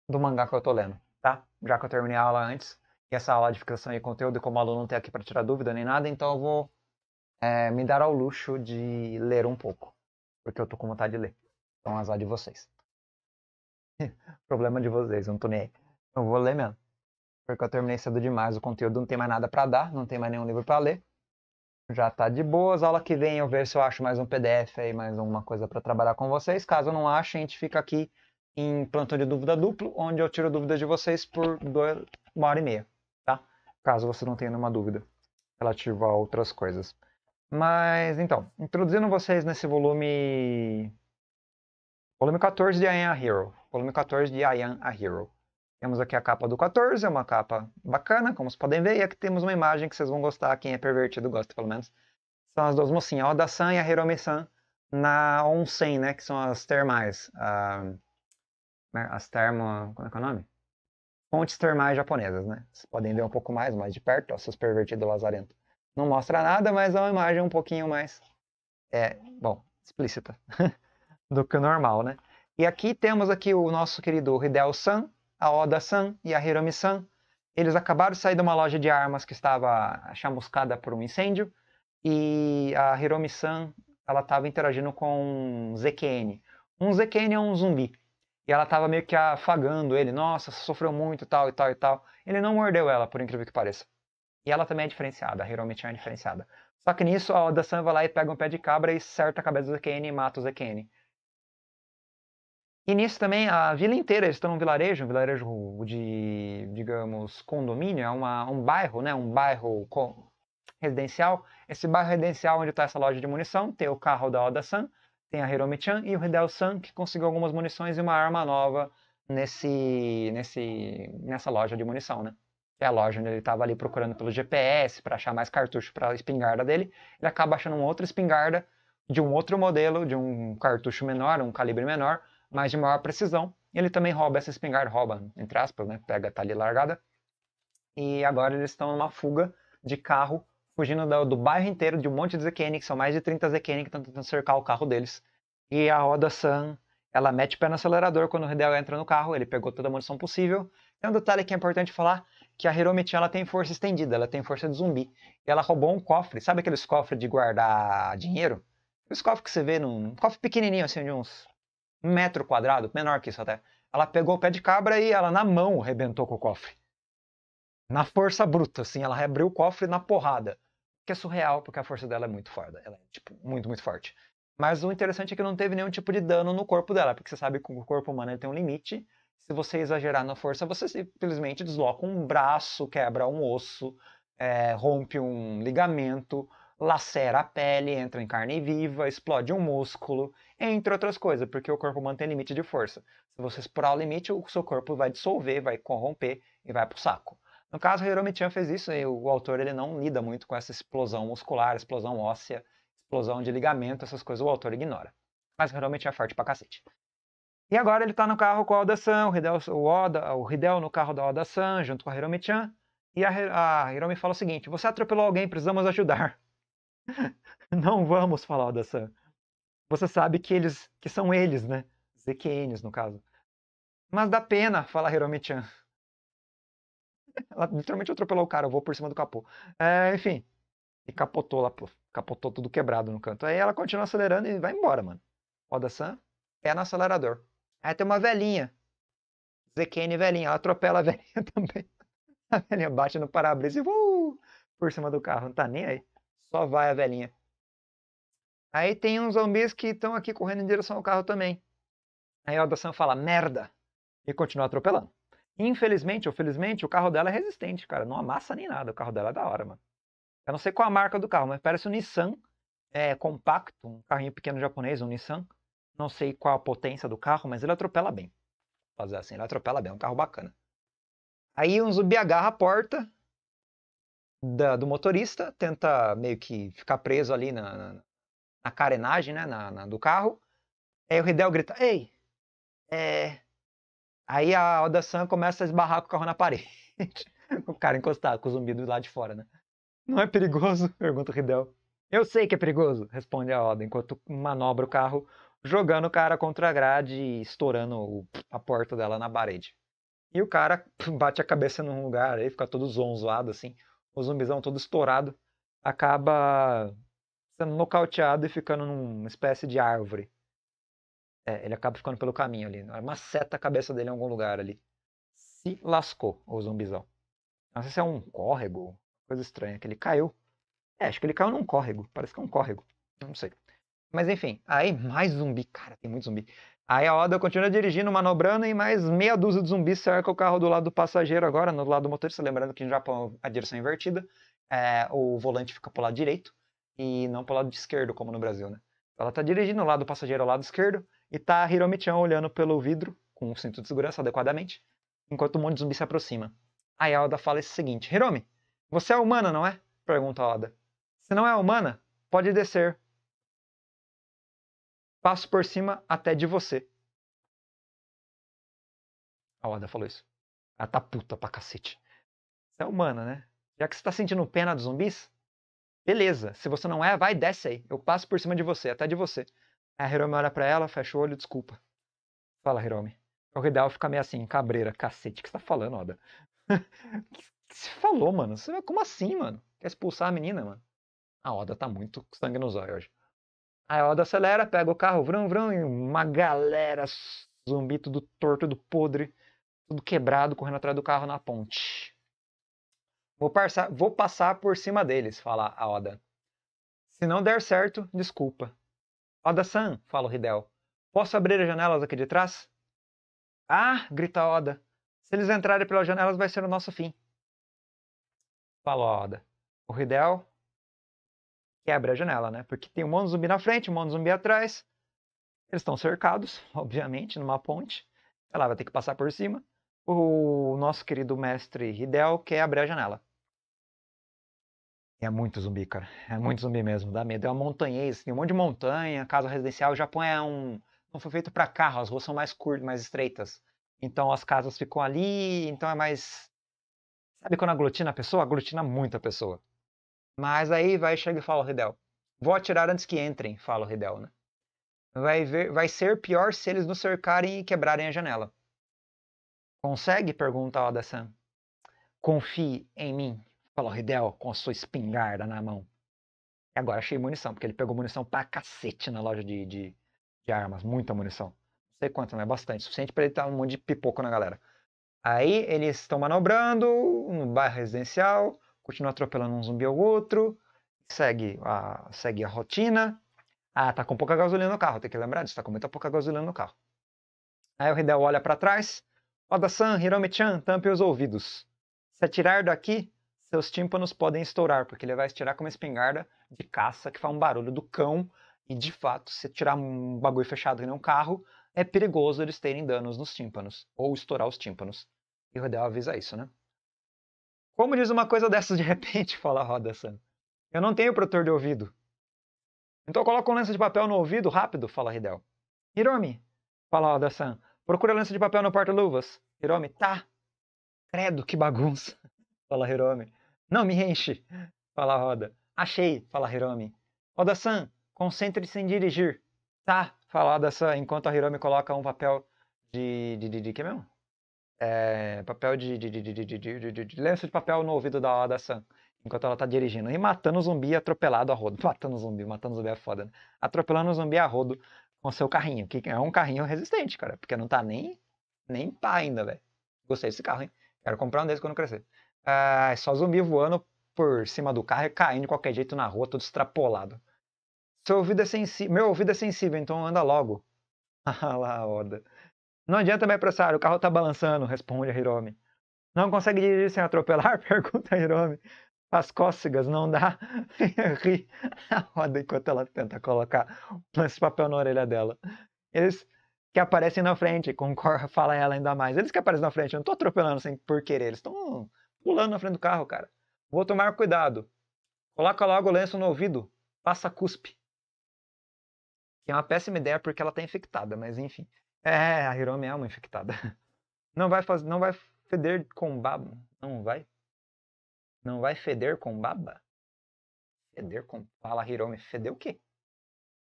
do mangá que eu tô lendo, tá? Já que eu terminei a aula antes, essa aula de ficção e conteúdo, como aluno não tem aqui para tirar dúvida nem nada, então eu vou é, me dar ao luxo de ler um pouco, porque eu tô com vontade de ler. Então, azar de vocês. Problema de vocês, eu não tô nem aí. Eu vou ler mesmo, porque eu terminei cedo demais, o conteúdo não tem mais nada para dar, não tem mais nenhum livro para ler. Já tá de boas, aula que vem eu ver se eu acho mais um PDF aí, mais alguma coisa para trabalhar com vocês. Caso eu não ache, a gente fica aqui em plantão de dúvida duplo, onde eu tiro dúvidas de vocês por dois, uma hora e meia caso você não tenha nenhuma dúvida relativa a outras coisas. Mas, então, introduzindo vocês nesse volume... Volume 14 de I Am a Hero. Volume 14 de I Am a Hero. Temos aqui a capa do 14, é uma capa bacana, como vocês podem ver, e aqui temos uma imagem que vocês vão gostar, quem é pervertido gosta, pelo menos. São as duas mocinhas, a Oda-san e a Hiromi-san, na Onsen, né, que são as termais. A... Ah, né, as termo como é que é o nome? fontes termais japonesas, né? Vocês podem ver um pouco mais, mais de perto, ó, seus pervertidos lazarento. Não mostra nada, mas é uma imagem um pouquinho mais, é, bom, explícita do que o normal, né? E aqui temos aqui o nosso querido Hideo-san, a Oda-san e a Hiromi-san. Eles acabaram de sair de uma loja de armas que estava chamuscada por um incêndio. E a Hiromi-san, ela estava interagindo com um ZQN. Um ZQN é um zumbi. E ela estava meio que afagando ele. Nossa, sofreu muito, tal e tal e tal. Ele não mordeu ela, por incrível que pareça. E ela também é diferenciada, realmente é diferenciada. Só que nisso, a oda vai lá e pega um pé de cabra e certa a cabeça do Zekene e mata o Zekene. E nisso também, a vila inteira, eles estão num vilarejo, um vilarejo de, digamos, condomínio, é uma, um bairro, né? Um bairro com, residencial. Esse bairro residencial onde está essa loja de munição, tem o carro da Oda-san, tem a Hiromi-chan e o Hidel san que conseguiu algumas munições e uma arma nova nesse, nesse, nessa loja de munição, né? é a loja onde ele estava ali procurando pelo GPS para achar mais cartucho para a espingarda dele. Ele acaba achando uma outra espingarda de um outro modelo, de um cartucho menor, um calibre menor, mas de maior precisão. Ele também rouba essa espingarda, rouba, entre aspas, né? Pega, tá ali largada. E agora eles estão numa fuga de carro fugindo do, do bairro inteiro de um monte de Zekene, que são mais de 30 Zekene que estão tentando cercar o carro deles. E a Oda San, ela mete o pé no acelerador quando o redel entra no carro, ele pegou toda a munição possível. Tem um detalhe que é importante falar, que a Hiromichi ela tem força estendida, ela tem força de zumbi. E ela roubou um cofre, sabe aqueles cofres de guardar dinheiro? Os cofres que você vê num um cofre pequenininho, assim, de uns metro quadrado, menor que isso até. Ela pegou o pé de cabra e ela na mão rebentou com o cofre. Na força bruta, assim, ela reabriu o cofre na porrada que é surreal, porque a força dela é muito foda. Ela é, tipo, muito, muito forte. Mas o interessante é que não teve nenhum tipo de dano no corpo dela, porque você sabe que o corpo humano tem um limite. Se você exagerar na força, você simplesmente desloca um braço, quebra um osso, é, rompe um ligamento, lacera a pele, entra em carne viva, explode um músculo, entre outras coisas, porque o corpo humano tem limite de força. Se você explorar o limite, o seu corpo vai dissolver, vai corromper e vai pro saco. No caso, Hiromi Chan fez isso e o autor ele não lida muito com essa explosão muscular, explosão óssea, explosão de ligamento, essas coisas o autor ignora. Mas Hiromi Chan é forte pra cacete. E agora ele tá no carro com a Oda-san, o Hideo, o, o no carro da Oda-san, junto com a Hiromi-chan. E a, a Hiromi fala o seguinte, você atropelou alguém, precisamos ajudar. Não vamos, falar Oda-san. Você sabe que eles, que são eles, né? ZQNs, no caso. Mas dá pena, fala Hiromi-chan. Ela literalmente atropelou o cara, eu vou por cima do capô. É, enfim, e capotou lá, pô. capotou tudo quebrado no canto. Aí ela continua acelerando e vai embora, mano. Roda Sam, pé no acelerador. Aí tem uma velhinha, ZKN velhinha, ela atropela a velhinha também. A velhinha bate no para-brisa e uh, por cima do carro, não tá nem aí. Só vai a velhinha. Aí tem uns zumbis que estão aqui correndo em direção ao carro também. Aí o oda fala, merda, e continua atropelando. Infelizmente ou felizmente, o carro dela é resistente, cara. Não amassa nem nada. O carro dela é da hora, mano. Eu não sei qual a marca do carro, mas parece um Nissan é, compacto, um carrinho pequeno japonês, um Nissan. Não sei qual a potência do carro, mas ele atropela bem. Vou fazer assim, ele atropela bem, é um carro bacana. Aí um zumbi agarra a porta da, do motorista, tenta meio que ficar preso ali na, na, na carenagem né, na, na, do carro. Aí o Hideo grita, ei, é, Aí a Oda-san começa a esbarrar com o carro na parede. o cara encostado, com o zumbi do lado de fora, né? Não é perigoso? Pergunta o Ridel. Eu sei que é perigoso, responde a Oda, enquanto manobra o carro, jogando o cara contra a grade e estourando a porta dela na parede. E o cara bate a cabeça num lugar, aí fica todo zonzoado, assim, o zumbizão todo estourado, acaba sendo nocauteado e ficando numa espécie de árvore. É, ele acaba ficando pelo caminho ali. uma seta a cabeça dele em algum lugar ali. Se lascou, o zumbizão. Não sei se é um córrego, coisa estranha, que ele caiu. É, acho que ele caiu num córrego. Parece que é um córrego. Não sei. Mas enfim, aí mais zumbi. Cara, tem muito zumbi. Aí a Oda continua dirigindo, manobrando, e mais meia dúzia de zumbis cerca o carro do lado do passageiro agora, no lado do motorista. Lembrando que no Japão a direção é invertida. É, o volante fica pro lado direito e não pro lado esquerdo, como no Brasil, né? Ela tá dirigindo o lado do passageiro ao é lado esquerdo. E tá Hiromi-chan olhando pelo vidro, com o cinto de segurança adequadamente, enquanto um monte de zumbi se aproxima. Aí a Oda fala o seguinte: Hiromi, você é humana, não é? Pergunta a Oda. Se não é humana, pode descer. Passo por cima até de você. A Oda falou isso. Ela tá puta pra cacete. Você é humana, né? Já que você tá sentindo pena dos zumbis, beleza. Se você não é, vai, desce aí. Eu passo por cima de você, até de você. A Hiromi olha pra ela, fecha o olho, desculpa. Fala, Hiromi. O Hidal fica meio assim, cabreira, cacete, o que você tá falando, Oda? O que você falou, mano? Você, como assim, mano? Quer expulsar a menina, mano? A Oda tá muito sangue nos olhos hoje. Aí a Oda acelera, pega o carro, vrão, vrão, e uma galera zumbi tudo torto, tudo podre, tudo quebrado, correndo atrás do carro na ponte. Vou, passar, vou passar por cima deles, fala a Oda. Se não der certo, desculpa. Oda-san, fala o Ridel. Posso abrir as janelas aqui de trás? Ah, grita Oda. Se eles entrarem pelas janelas, vai ser o nosso fim. Fala Oda. O Hideo quebra a janela, né? Porque tem um monte de zumbi na frente, um monte de zumbi atrás. Eles estão cercados, obviamente, numa ponte. Ela vai ter que passar por cima. O nosso querido mestre Ridel quer abrir a janela. É muito zumbi, cara. É muito zumbi mesmo, dá medo. É uma montanhês, tem um monte de montanha, casa residencial. O Japão é um. Não foi feito para carro, as ruas são mais curtas, mais estreitas. Então as casas ficam ali, então é mais. Sabe quando aglutina a pessoa? Aglutina muito a pessoa. Mas aí vai, chega e fala o Hidel. Vou atirar antes que entrem, fala o Hidel, né? Vai, ver, vai ser pior se eles nos cercarem e quebrarem a janela. Consegue? Pergunta a oda Confie em mim, falou Hidel com a sua espingarda na mão. E agora achei munição, porque ele pegou munição pra cacete na loja de, de, de armas, muita munição. Não sei quanto, mas bastante. Suficiente para ele dar tá um monte de pipoco na galera. Aí eles estão manobrando no bairro residencial, continua atropelando um zumbi ao outro, segue a, segue a rotina. Ah, tá com pouca gasolina no carro, tem que lembrar disso, tá com muita pouca gasolina no carro. Aí o Hidel olha para trás. Oda-san, Hiromi-chan, tampe os ouvidos. Se atirar daqui, seus tímpanos podem estourar, porque ele vai estirar com uma espingarda de caça que faz um barulho do cão. E de fato, se tirar um bagulho fechado em um carro, é perigoso eles terem danos nos tímpanos, ou estourar os tímpanos. E o Rodel avisa isso, né? Como diz uma coisa dessas de repente, fala Roda-san. Eu não tenho protetor de ouvido. Então coloca um lenço de papel no ouvido rápido, fala Hidel. Hiromi, fala Roda san procura lenço de papel no porta-luvas. Hiromi, tá. Credo, que bagunça, fala Hiromi. Não me enche, fala Roda. Achei, fala Hiromi. Oda-san, concentre-se em dirigir. Tá, fala Oda-san, enquanto a Hiromi coloca um papel de. de. de. de que mesmo? É, papel de, de, de, de, de lenço de papel no ouvido da Oda-san, enquanto ela tá dirigindo. E matando o zumbi atropelado a rodo. Matando o zumbi, matando o zumbi é foda, né? Atropelando o zumbi a rodo com seu carrinho, que é um carrinho resistente, cara, porque não tá nem, nem pá ainda, velho. Gostei desse carro, hein? Quero comprar um desse quando crescer. Ah, é só zumbi voando por cima do carro e caindo de qualquer jeito na rua, todo extrapolado. Seu ouvido é sensível. Meu ouvido é sensível, então anda logo. Ah lá, Oda. Não adianta me apressar, o carro tá balançando, responde a Hiromi. Não consegue dirigir sem atropelar? Pergunta a Hiromi. As cócegas não dá. Ri a Oda enquanto ela tenta colocar esse papel na orelha dela. Eles que aparecem na frente, concorda, fala ela ainda mais. Eles que aparecem na frente, eu não tô atropelando sem por querer, eles estão pulando na frente do carro, cara. Vou tomar cuidado. Coloca logo o lenço no ouvido, passa cuspe. Que é uma péssima ideia porque ela tá infectada, mas enfim. É, a Hiromi é uma infectada. Não vai fazer, não vai feder com baba, não vai. Não vai feder com baba? Feder com fala Hiromi, feder o quê?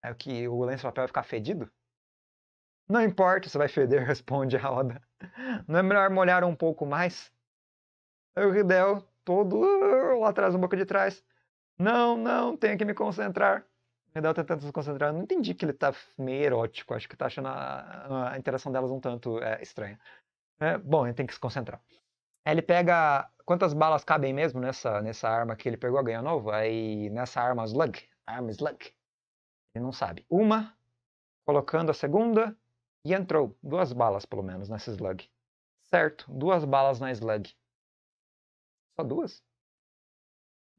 É o que o lenço de papel vai ficar fedido? Não importa se vai feder, responde a Oda. Não é melhor molhar um pouco mais? Aí o Riddell, todo ah", lá atrás, um pouco de trás. Não, não, tenho que me concentrar. O tentando se concentrar. Eu não entendi que ele tá meio erótico. Acho que tá achando a, a interação delas um tanto é, estranha. É, bom, ele tem que se concentrar. Aí ele pega quantas balas cabem mesmo nessa, nessa arma que ele pegou, ganha nova. Aí nessa arma slug. Arma slug. Ele não sabe. Uma, colocando a segunda, e entrou. Duas balas, pelo menos, nessa slug. Certo, duas balas na slug. Só duas?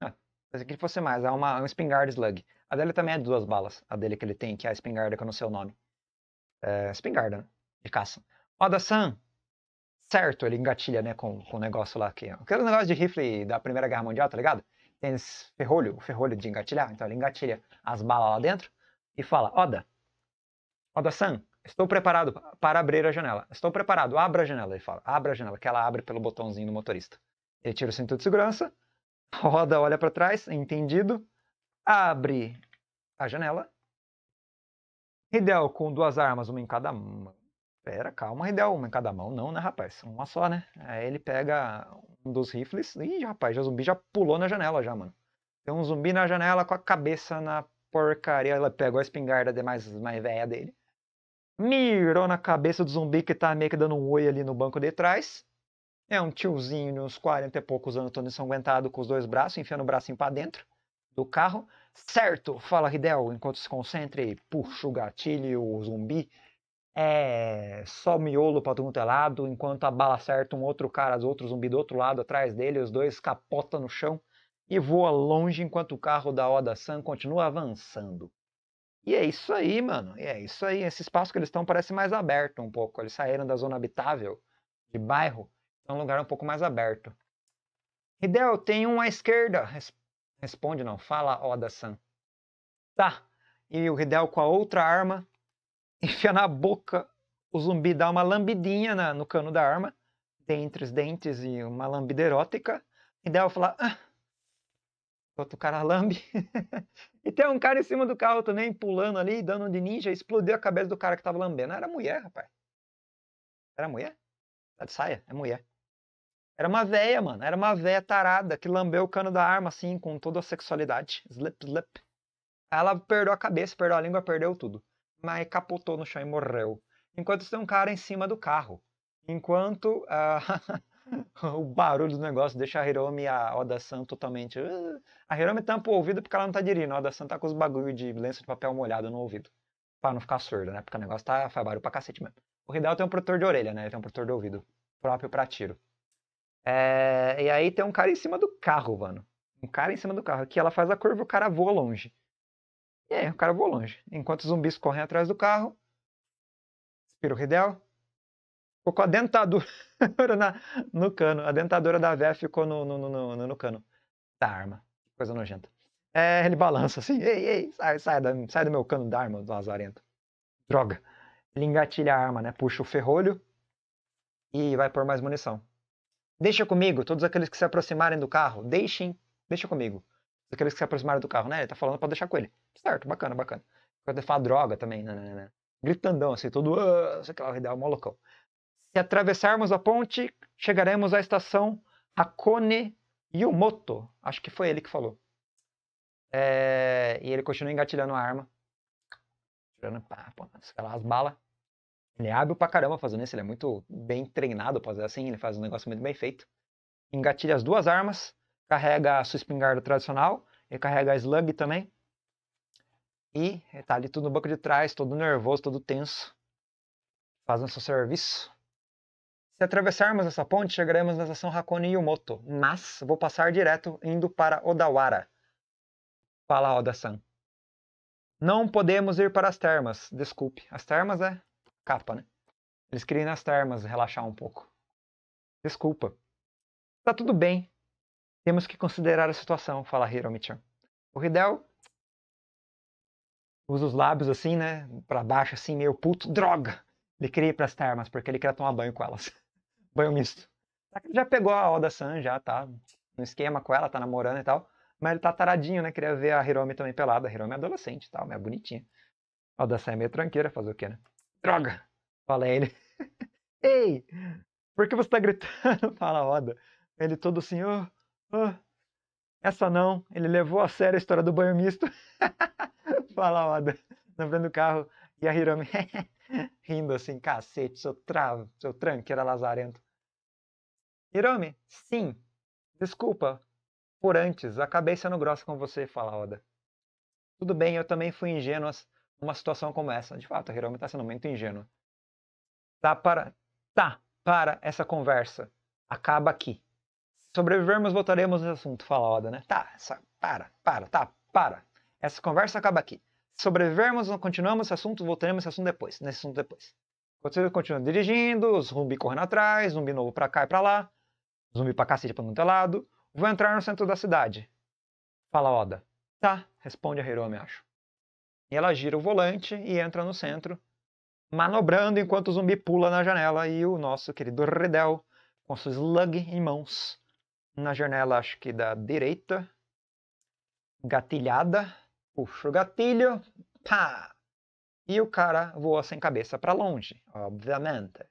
Ah, pensei que fosse mais. É uma, é um espingarda slug. A dele também é de duas balas. A dele que ele tem, que é a espingarda que eu não sei o nome. É, espingarda, né? De caça. Oda san certo, ele engatilha, né, com, com o negócio lá que... Aquele negócio de rifle da Primeira Guerra Mundial, tá ligado? Tem esse ferrolho, o ferrolho de engatilhar. Então ele engatilha as balas lá dentro e fala, Oda, Oda-san, estou preparado para abrir a janela. Estou preparado, abra a janela, ele fala. Abra a janela, que ela abre pelo botãozinho do motorista. Ele tira o cinto de segurança, roda, olha para trás, entendido, abre a janela. Ridel com duas armas, uma em cada mão. Pera, calma, Ridel, uma em cada mão, não, né, rapaz? Uma só, né? Aí ele pega um dos rifles. Ih, rapaz, já o zumbi já pulou na janela já, mano. Tem um zumbi na janela com a cabeça na porcaria. Ela pegou a espingarda demais, mais, mais velha dele. Mirou na cabeça do zumbi que tá meio que dando um oi ali no banco de trás. É um tiozinho de uns 40 e poucos anos, todo ensanguentado, com os dois braços, enfiando o bracinho para dentro do carro. Certo, fala Ridel, enquanto se concentra e puxa o gatilho, o zumbi. É só miolo para todo mundo é lado, enquanto a bala acerta um outro cara, outro zumbi do outro lado atrás dele, os dois capota no chão e voa longe enquanto o carro da Oda San continua avançando. E é isso aí, mano. E é isso aí. Esse espaço que eles estão parece mais aberto um pouco. Eles saíram da zona habitável de bairro é um lugar um pouco mais aberto. Ridel tem um à esquerda. Responde não, fala Oda-san. Tá. E o Ridel com a outra arma enfia na boca. O zumbi dá uma lambidinha na, no cano da arma, dentre os dentes e uma lambida erótica. Ridel fala, ah. Outro cara lambe. e tem um cara em cima do carro também, pulando ali, dando de ninja, explodiu a cabeça do cara que tava lambendo. Era mulher, rapaz. Era mulher? Tá de saia? É mulher. Era uma véia, mano. Era uma véia tarada que lambeu o cano da arma, assim, com toda a sexualidade. Slip, slip. Ela perdeu a cabeça, perdeu a língua, perdeu tudo. Mas capotou no chão e morreu. Enquanto tem um cara em cima do carro. Enquanto uh, o barulho do negócio deixa a Hiromi e a Oda-san totalmente... Uh, a Hiromi tampa o ouvido porque ela não tá dirigindo. A Oda-san tá com os bagulho de lenço de papel molhado no ouvido. Pra não ficar surdo, né? Porque o negócio tá, faz barulho pra cacete mesmo. O Hidal tem um protetor de orelha, né? Ele tem um protetor de ouvido próprio pra tiro. É, e aí tem um cara em cima do carro, mano. Um cara em cima do carro. Que ela faz a curva e o cara voa longe. E aí, o cara voa longe. Enquanto os zumbis correm atrás do carro. Espiroridel. Ficou com a dentadura na, no cano. A dentadura da véia ficou no, no, no, no, cano da arma. Coisa nojenta. É, ele balança assim. Ei, ei, sai, sai, da, sai do meu cano da arma, do lazarento. Droga. Ele engatilha a arma, né? Puxa o ferrolho e vai pôr mais munição. Deixa comigo, todos aqueles que se aproximarem do carro, deixem, deixa comigo. Aqueles que se aproximarem do carro, né? Ele tá falando pra deixar com ele. Certo, bacana, bacana. Pode falar droga também, né, né, né, né? Gritandão, assim, todo. Ah", sei lá, ideal, molocão. Se atravessarmos a ponte, chegaremos à estação Hakone Yumoto. Acho que foi ele que falou. É... E ele continua engatilhando a arma. Tirando pá, pô, as balas. Ele é hábil pra caramba fazendo isso, ele é muito bem treinado pra fazer assim, ele faz um negócio muito bem feito. Engatilha as duas armas, carrega a sua espingarda tradicional, ele carrega a slug também. E tá ali tudo no banco de trás, todo nervoso, todo tenso, fazendo seu serviço. Se atravessarmos essa ponte, chegaremos na estação Hakone Yumoto, mas vou passar direto indo para Odawara. Fala, Oda-san. Não podemos ir para as termas, desculpe. As termas é capa, né? Eles queriam ir nas termas relaxar um pouco. Desculpa. Tá tudo bem. Temos que considerar a situação, fala Hiromi-chan. O Ridel usa os lábios assim, né? Pra baixo, assim, meio puto. Droga! Ele queria ir pras termas, porque ele queria tomar banho com elas. banho misto. Ele já pegou a Oda-san, já tá no esquema com ela, tá namorando e tal. Mas ele tá taradinho, né? Queria ver a Hiromi também pelada. A Hiromi é adolescente e tal, mas é bonitinha. A Oda-san é meio tranqueira, fazer o quê, né? Droga! Fala ele. Né? Ei! Por que você tá gritando? Fala a roda. Ele todo assim, oh, oh, essa não. Ele levou a sério a história do banho misto. Fala a roda. Na frente do carro. E a Hiromi rindo assim, cacete, seu, tra... seu tranqueira lazarento. Hiromi, sim. Desculpa por antes. Acabei sendo grossa com você, fala a Oda. Tudo bem, eu também fui ingênua uma situação como essa. De fato, a Hiromi está sendo muito ingênua. Tá para, tá para essa conversa. Acaba aqui. Sobrevivermos, voltaremos nesse assunto, fala Oda, né? Tá, essa, para, para, tá, para. Essa conversa acaba aqui. Sobrevivermos, continuamos esse assunto, voltaremos nesse assunto depois, nesse assunto depois. Você continua dirigindo, os zumbi correndo atrás, zumbi novo pra cá e pra lá, zumbi pra cacete pra não ter lado. Vou entrar no centro da cidade. Fala Oda. Tá, responde a Hiromi, acho. E ela gira o volante e entra no centro, manobrando enquanto o zumbi pula na janela e o nosso querido Redel, com seu slug em mãos, na janela acho que da direita, gatilhada, puxa o gatilho, pá! E o cara voa sem cabeça para longe, obviamente.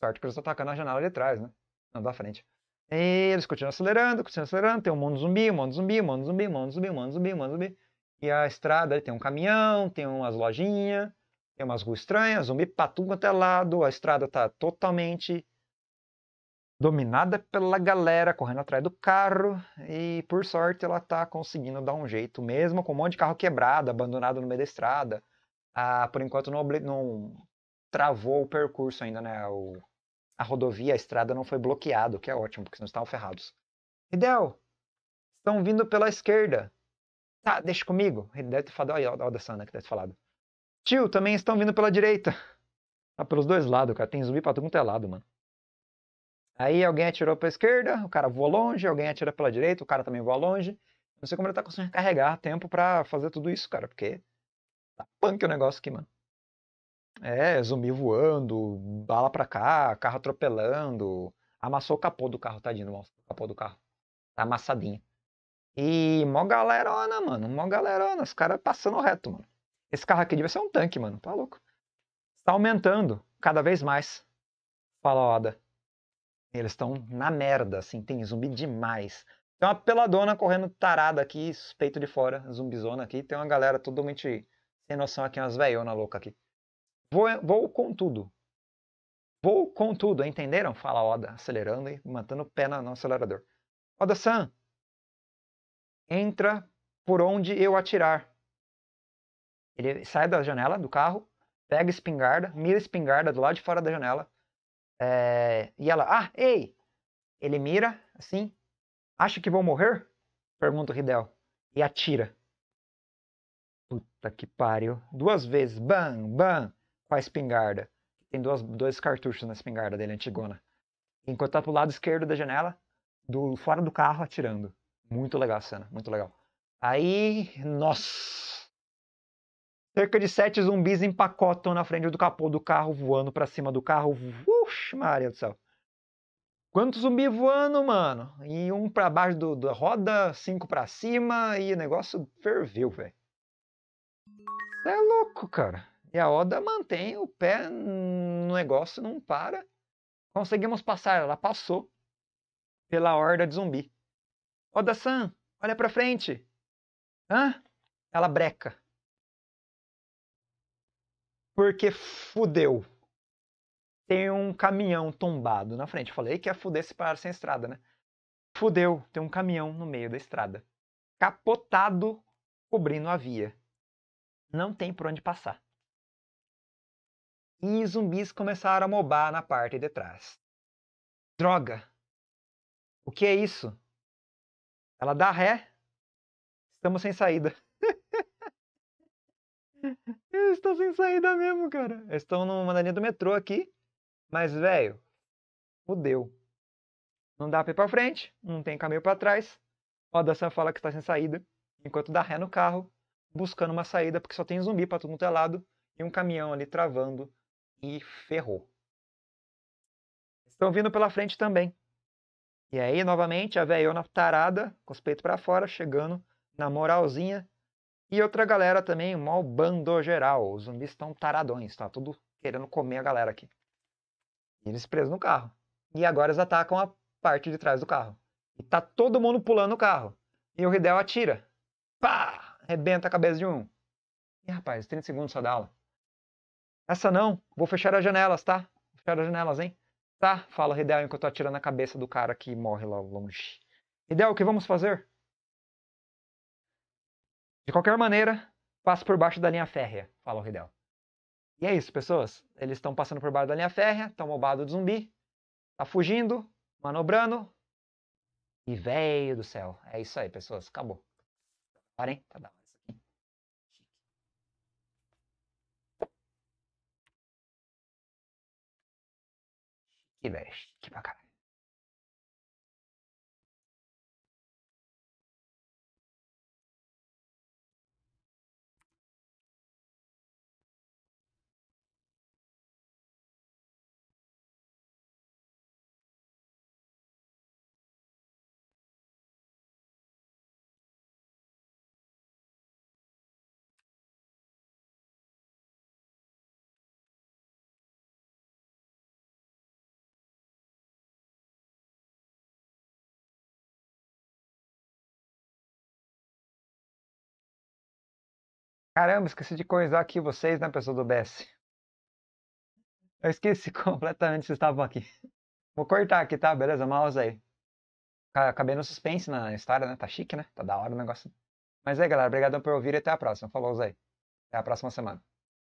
Sorte que eles estão atacando a janela de trás, né? Não da frente. E eles continuam acelerando, continuam acelerando, tem um monte de zumbi, um monte de zumbi, um monte de zumbi, um monte de zumbi, um monte de zumbi, um monte de zumbi. E a estrada tem um caminhão, tem umas lojinhas, tem umas ruas estranhas, zumbi pra tudo quanto é lado. A estrada tá totalmente dominada pela galera correndo atrás do carro. E por sorte ela tá conseguindo dar um jeito, mesmo com um monte de carro quebrado, abandonado no meio da estrada. Ah, por enquanto não, não travou o percurso ainda, né? O, a rodovia, a estrada não foi bloqueada, o que é ótimo, porque senão estavam ferrados. Ideal! estão vindo pela esquerda. Tá, deixa comigo. Ele deve ter falado, olha, a o da Sana que deve tá ter falado. Tio, também estão vindo pela direita. tá pelos dois lados, cara. Tem zumbi pra tudo quanto é lado, mano. Aí alguém atirou pra esquerda, o cara voa longe, alguém atira pela direita, o cara também voa longe. Não sei como ele tá conseguindo carregar tempo pra fazer tudo isso, cara, porque tá punk o negócio aqui, mano. É, zumbi voando, bala pra cá, carro atropelando. Amassou o capô do carro, tadinho, o capô do carro. Tá amassadinho. E mó galerona, mano. Mó galerona. Os caras passando reto, mano. Esse carro aqui devia ser um tanque, mano. Tá louco. Está aumentando cada vez mais. Fala, Oda. Eles estão na merda, assim. Tem zumbi demais. Tem uma peladona correndo tarada aqui, suspeito de fora. Zumbizona aqui. Tem uma galera totalmente sem noção aqui, umas veiona louca aqui. Vou, vou com tudo. Vou com tudo, entenderam? Fala Oda, acelerando e mantendo o pé no, no acelerador. Oda-san, entra por onde eu atirar. Ele sai da janela do carro, pega a espingarda, mira a espingarda do lado de fora da janela. É... E ela, ah, ei! Ele mira, assim. Acha que vão morrer? Pergunta o Ridel. E atira. Puta que pariu. Duas vezes, bam, bam, com a espingarda. Tem duas, dois cartuchos na espingarda dele, antigona. Enquanto tá pro lado esquerdo da janela, do fora do carro, atirando. Muito legal a cena, muito legal. Aí, nossa. Cerca de sete zumbis empacotam na frente do capô do carro, voando para cima do carro. Ux, Maria do céu. Quanto zumbi voando, mano? E um para baixo do, da roda, cinco para cima, e o negócio ferveu, velho. É louco, cara. E a Oda mantém o pé no negócio, não para. Conseguimos passar, ela passou pela horda de zumbi. Oda-san, olha para frente. Hã? Ela breca. Porque fudeu. Tem um caminhão tombado na frente. Eu falei que ia fuder se parar sem estrada, né? Fudeu, tem um caminhão no meio da estrada. Capotado, cobrindo a via. Não tem por onde passar. E zumbis começaram a mobar na parte de trás. Droga! O que é isso? Ela dá ré. Estamos sem saída. Eu estou sem saída mesmo, cara. Eu estou numa linha do metrô aqui. Mas, velho, fudeu. Não dá pra ir pra frente, não tem caminho para trás. O Adassan fala que está sem saída, enquanto dá ré no carro, buscando uma saída, porque só tem zumbi pra todo mundo ter é lado, e um caminhão ali travando, e ferrou. Estão vindo pela frente também. E aí, novamente, a velhona tarada, com os peitos pra fora, chegando na moralzinha. E outra galera também, um mal bando geral. Os zumbis estão taradões, tá tudo querendo comer a galera aqui. E eles presos no carro. E agora eles atacam a parte de trás do carro. E tá todo mundo pulando o carro. E o Ridel atira. Pá! Rebenta a cabeça de um. Ih, rapaz, 30 segundos só da aula. Essa não. Vou fechar as janelas, tá? fechar as janelas, hein? Tá, fala Hideo enquanto eu tô atirando a cabeça do cara que morre lá longe. Ridel, o que vamos fazer? De qualquer maneira, passa por baixo da linha férrea, fala o E é isso, pessoas. Eles estão passando por baixo da linha férrea, estão roubados do zumbi, tá fugindo, manobrando. E velho do céu. É isso aí, pessoas. Acabou. Parem, tá dando. ile i c i g a n a Caramba, esqueci de coisar aqui vocês, né, pessoal do BS? Eu esqueci completamente vocês estavam aqui. Vou cortar aqui, tá? Beleza, mouse aí. Acabei no suspense na história, né? Tá chique, né? Tá da hora o negócio. Mas é, galera, obrigado por ouvir e até a próxima. Falou, Zay. Até a próxima semana.